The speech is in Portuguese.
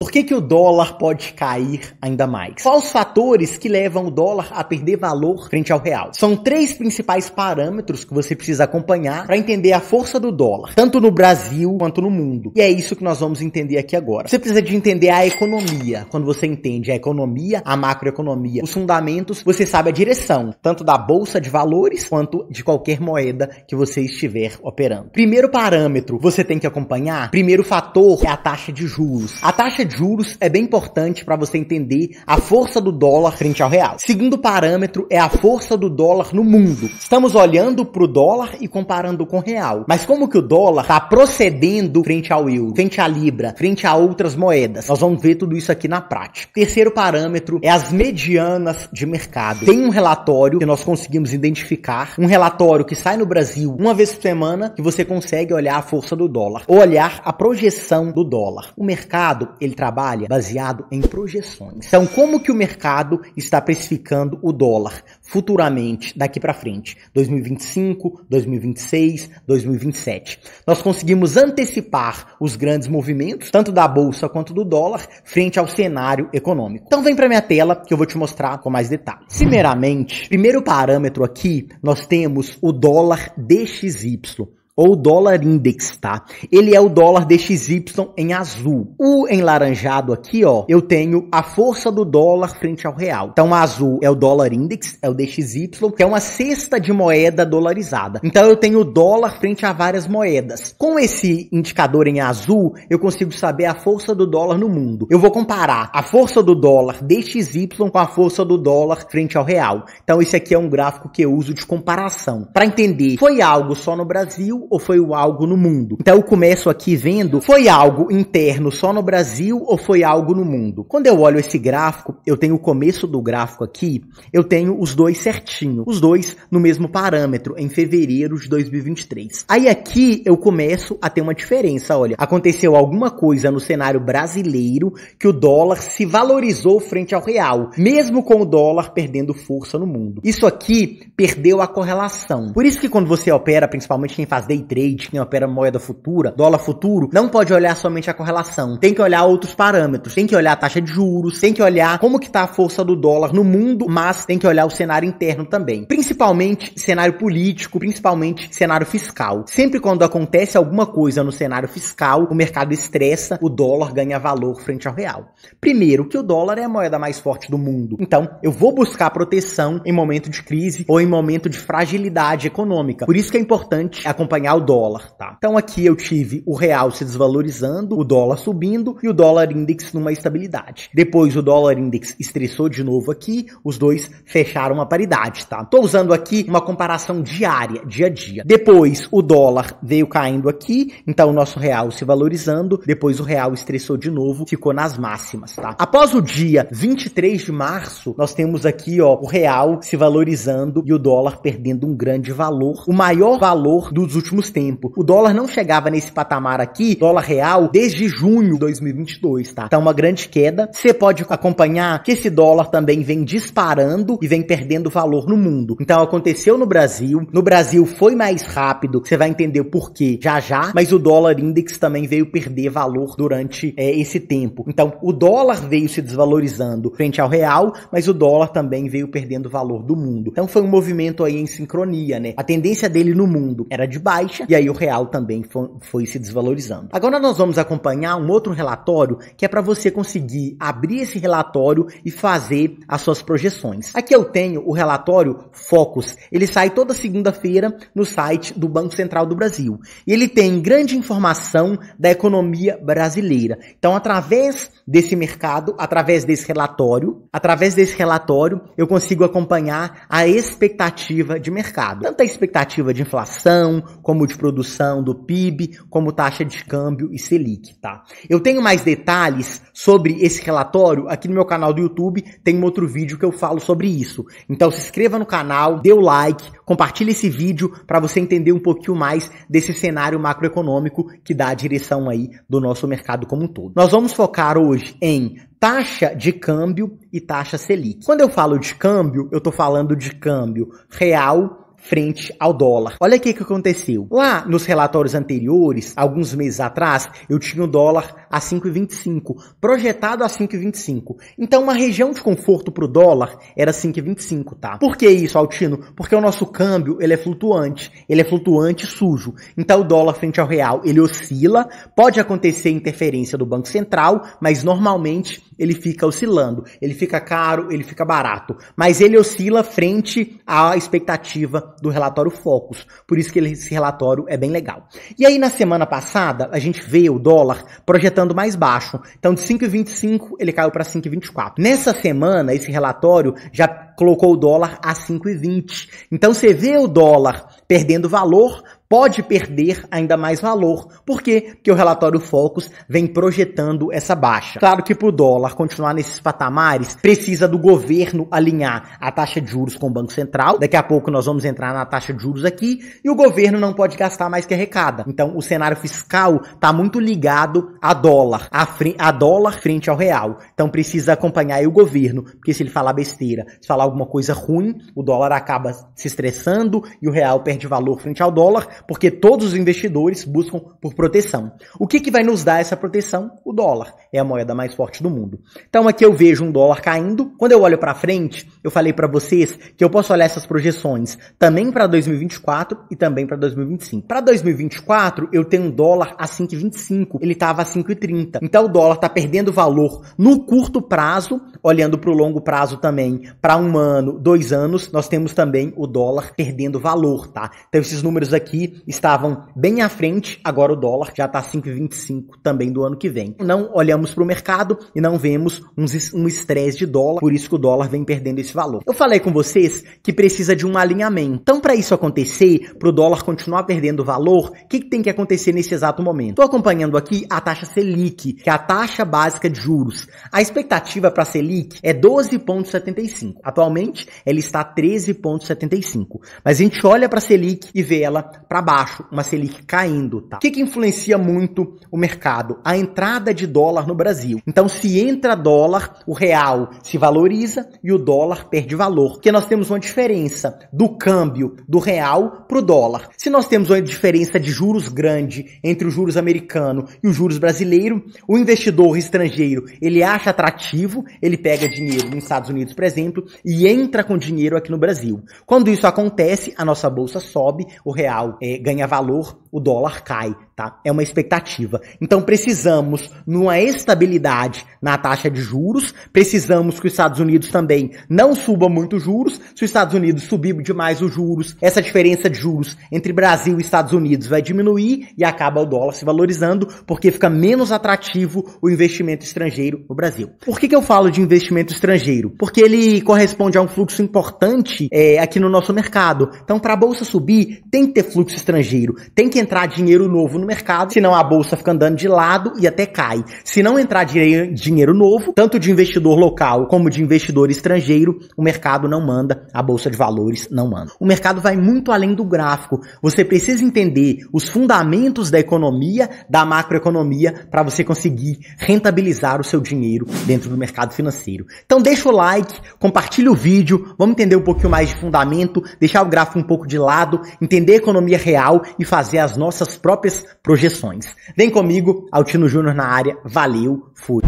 Por que, que o dólar pode cair ainda mais? Quais os fatores que levam o dólar a perder valor frente ao real? São três principais parâmetros que você precisa acompanhar para entender a força do dólar, tanto no Brasil quanto no mundo. E é isso que nós vamos entender aqui agora. Você precisa de entender a economia. Quando você entende a economia, a macroeconomia, os fundamentos, você sabe a direção, tanto da bolsa de valores quanto de qualquer moeda que você estiver operando. Primeiro parâmetro você tem que acompanhar, primeiro fator é a taxa de juros. A taxa juros é bem importante para você entender a força do dólar frente ao real. Segundo parâmetro é a força do dólar no mundo. Estamos olhando para o dólar e comparando com o real. Mas como que o dólar está procedendo frente ao euro, frente à libra, frente a outras moedas? Nós vamos ver tudo isso aqui na prática. Terceiro parâmetro é as medianas de mercado. Tem um relatório que nós conseguimos identificar, um relatório que sai no Brasil uma vez por semana, que você consegue olhar a força do dólar, olhar a projeção do dólar. O mercado, ele trabalha baseado em projeções. Então, como que o mercado está precificando o dólar futuramente daqui para frente, 2025, 2026, 2027? Nós conseguimos antecipar os grandes movimentos, tanto da bolsa quanto do dólar, frente ao cenário econômico. Então, vem para minha tela que eu vou te mostrar com mais detalhes. Primeiramente, primeiro parâmetro aqui, nós temos o dólar DXY ou dólar index, tá? Ele é o dólar DXY em azul. O laranjado aqui, ó, eu tenho a força do dólar frente ao real. Então, azul é o dólar index, é o DXY, que é uma cesta de moeda dolarizada. Então, eu tenho o dólar frente a várias moedas. Com esse indicador em azul, eu consigo saber a força do dólar no mundo. Eu vou comparar a força do dólar DXY com a força do dólar frente ao real. Então, esse aqui é um gráfico que eu uso de comparação para entender foi algo só no Brasil ou foi algo no mundo? Então eu começo aqui vendo, foi algo interno só no Brasil ou foi algo no mundo? Quando eu olho esse gráfico, eu tenho o começo do gráfico aqui, eu tenho os dois certinho, os dois no mesmo parâmetro, em fevereiro de 2023. Aí aqui eu começo a ter uma diferença, olha, aconteceu alguma coisa no cenário brasileiro que o dólar se valorizou frente ao real, mesmo com o dólar perdendo força no mundo. Isso aqui perdeu a correlação. Por isso que quando você opera, principalmente quem faz day day trade, quem opera moeda futura, dólar futuro, não pode olhar somente a correlação. Tem que olhar outros parâmetros. Tem que olhar a taxa de juros, tem que olhar como que tá a força do dólar no mundo, mas tem que olhar o cenário interno também. Principalmente cenário político, principalmente cenário fiscal. Sempre quando acontece alguma coisa no cenário fiscal, o mercado estressa, o dólar ganha valor frente ao real. Primeiro, que o dólar é a moeda mais forte do mundo. Então, eu vou buscar proteção em momento de crise ou em momento de fragilidade econômica. Por isso que é importante acompanhar acompanhar o dólar, tá? Então aqui eu tive o real se desvalorizando, o dólar subindo e o dólar index numa estabilidade. Depois o dólar index estressou de novo aqui, os dois fecharam a paridade, tá? Tô usando aqui uma comparação diária, dia a dia. Depois o dólar veio caindo aqui, então o nosso real se valorizando, depois o real estressou de novo, ficou nas máximas, tá? Após o dia 23 de março, nós temos aqui, ó, o real se valorizando e o dólar perdendo um grande valor, o maior valor dos últimos últimos tempos. O dólar não chegava nesse patamar aqui, dólar real, desde junho de 2022, tá? Tá uma grande queda. Você pode acompanhar que esse dólar também vem disparando e vem perdendo valor no mundo. Então aconteceu no Brasil, no Brasil foi mais rápido, você vai entender o porquê já já, mas o dólar index também veio perder valor durante é, esse tempo. Então o dólar veio se desvalorizando frente ao real, mas o dólar também veio perdendo valor do mundo. Então foi um movimento aí em sincronia, né? A tendência dele no mundo era de baixo baixa e aí o real também foi, foi se desvalorizando. Agora nós vamos acompanhar um outro relatório que é para você conseguir abrir esse relatório e fazer as suas projeções. Aqui eu tenho o relatório Focus. Ele sai toda segunda-feira no site do Banco Central do Brasil. E ele tem grande informação da economia brasileira. Então, através desse mercado, através desse relatório, através desse relatório, eu consigo acompanhar a expectativa de mercado. Tanto a expectativa de inflação, como de produção do PIB, como taxa de câmbio e Selic, tá? Eu tenho mais detalhes sobre esse relatório aqui no meu canal do YouTube, tem um outro vídeo que eu falo sobre isso. Então se inscreva no canal, dê o like, compartilhe esse vídeo para você entender um pouquinho mais desse cenário macroeconômico que dá a direção aí do nosso mercado como um todo. Nós vamos focar hoje em taxa de câmbio e taxa Selic. Quando eu falo de câmbio, eu estou falando de câmbio real frente ao dólar. Olha o que aconteceu. Lá nos relatórios anteriores, alguns meses atrás, eu tinha o dólar a 5,25, projetado a 5,25. Então uma região de conforto para o dólar era 5,25, tá? Por que isso, Altino? Porque o nosso câmbio, ele é flutuante, ele é flutuante sujo. Então o dólar frente ao real, ele oscila, pode acontecer interferência do Banco Central, mas normalmente ele fica oscilando, ele fica caro, ele fica barato, mas ele oscila frente à expectativa do relatório Focus. Por isso que esse relatório é bem legal. E aí, na semana passada, a gente vê o dólar projetando mais baixo. Então, de 5,25 ele caiu para 5,24. Nessa semana, esse relatório já colocou o dólar a 5,20. Então, você vê o dólar perdendo valor, pode perder ainda mais valor. Por quê? Porque o relatório Focus vem projetando essa baixa. Claro que para o dólar continuar nesses patamares, precisa do governo alinhar a taxa de juros com o Banco Central. Daqui a pouco nós vamos entrar na taxa de juros aqui e o governo não pode gastar mais que arrecada. Então o cenário fiscal está muito ligado a dólar, a, a, dólar frente ao real. Então precisa acompanhar o governo, porque se ele falar besteira, se falar alguma coisa ruim, o dólar acaba se estressando e o real perde valor frente ao dólar porque todos os investidores buscam por proteção. O que, que vai nos dar essa proteção? O dólar. É a moeda mais forte do mundo. Então aqui eu vejo um dólar caindo. Quando eu olho para frente, eu falei para vocês que eu posso olhar essas projeções também para 2024 e também para 2025. Para 2024, eu tenho um dólar a 5,25. Ele estava a 5,30. Então o dólar está perdendo valor no curto prazo, olhando para o longo prazo também, para um ano, dois anos, nós temos também o dólar perdendo valor, tá? Então esses números aqui estavam bem à frente, agora o dólar já está 5,25 também do ano que vem. Não olhamos para o mercado e não vemos um estresse de dólar, por isso que o dólar vem perdendo esse valor. Eu falei com vocês que precisa de um alinhamento. Então, para isso acontecer, para o dólar continuar perdendo valor, o que, que, tem que acontecer nesse exato momento? Estou acompanhando aqui a taxa Selic, que é a taxa básica de juros. A expectativa para a Selic é 12,75. Atualmente, ela está 13,75. Mas a gente olha para a Selic e vê ela para para baixo, uma Selic caindo, tá? O que, que influencia muito o mercado? A entrada de dólar no Brasil. Então, se entra dólar, o real se valoriza e o dólar perde valor, porque nós temos uma diferença do câmbio do real pro dólar. Se nós temos uma diferença de juros grande entre os juros americano e os juros brasileiro, o investidor estrangeiro, ele acha atrativo, ele pega dinheiro nos Estados Unidos, por exemplo, e entra com dinheiro aqui no Brasil. Quando isso acontece, a nossa bolsa sobe, o real é é, ganha valor, o dólar cai tá? É uma expectativa. Então precisamos numa estabilidade na taxa de juros, precisamos que os Estados Unidos também não suba muito os juros. Se os Estados Unidos subir demais os juros, essa diferença de juros entre Brasil e Estados Unidos vai diminuir e acaba o dólar se valorizando porque fica menos atrativo o investimento estrangeiro no Brasil. Por que, que eu falo de investimento estrangeiro? Porque ele corresponde a um fluxo importante é, aqui no nosso mercado. Então, para a bolsa subir, tem que ter fluxo estrangeiro, tem que entrar dinheiro novo no mercado, senão a bolsa fica andando de lado e até cai. Se não entrar dinheiro novo, tanto de investidor local como de investidor estrangeiro, o mercado não manda, a bolsa de valores não manda. O mercado vai muito além do gráfico. Você precisa entender os fundamentos da economia, da macroeconomia, para você conseguir rentabilizar o seu dinheiro dentro do mercado financeiro. Então deixa o like, compartilha o vídeo, vamos entender um pouquinho mais de fundamento, deixar o gráfico um pouco de lado, entender a economia real e fazer as nossas próprias projeções. Vem comigo, Altino Júnior na área. Valeu, fui.